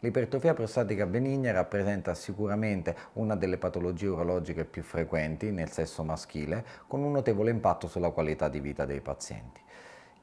L'ipertrofia prostatica benigna rappresenta sicuramente una delle patologie urologiche più frequenti nel sesso maschile, con un notevole impatto sulla qualità di vita dei pazienti.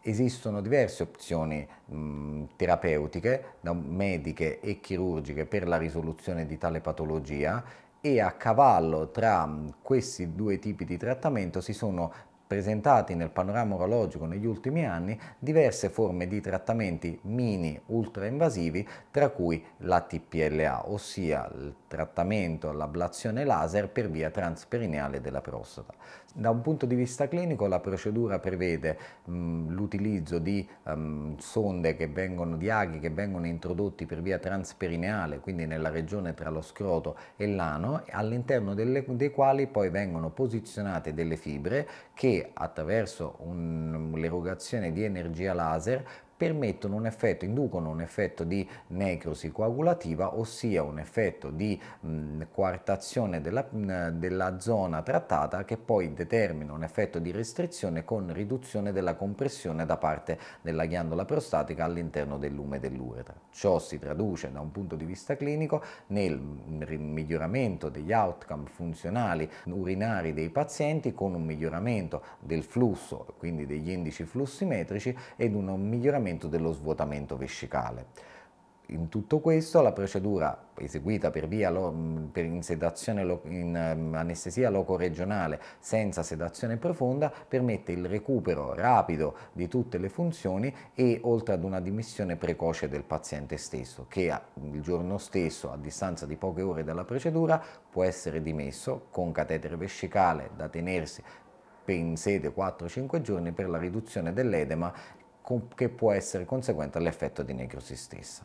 Esistono diverse opzioni mh, mm, terapeutiche, mediche e chirurgiche, per la risoluzione di tale patologia e a cavallo tra mm, questi due tipi di trattamento si sono presentati nel panorama urologico negli ultimi anni diverse forme di trattamenti mini ultrainvasivi tra cui la TPLA, ossia il trattamento all'ablazione laser per via transperineale della prostata. Da un punto di vista clinico la procedura prevede l'utilizzo di mh, ehm, sonde che vengono, di aghi che vengono introdotti per via transperineale, quindi nella regione tra lo scroto e l'ano, all'interno dei quali poi vengono posizionate delle fibre che attraverso un, l'erogazione di energia laser permettono un effetto, inducono un effetto di necrosi coagulativa, ossia un effetto di mh, coartazione della, mh, della, zona trattata che poi determina un effetto di restrizione con riduzione della compressione da parte della ghiandola prostatica all'interno del lume dell'uretra. Ciò si traduce da un punto di vista clinico nel miglioramento degli outcome funzionali urinari dei pazienti con un miglioramento del flusso, quindi degli indici flussimetrici ed un miglioramento accompagnamento dello svuotamento vescicale. In tutto questo la procedura eseguita per via per in, sedazione, in anestesia locoregionale senza sedazione profonda permette il recupero rapido di tutte le funzioni e oltre ad una dimissione precoce del paziente stesso che il giorno stesso a distanza di poche ore dalla procedura può essere dimesso con catetere vescicale da tenersi in sede 4-5 giorni per la riduzione dell'edema che può essere conseguente all'effetto di necrosi stessa.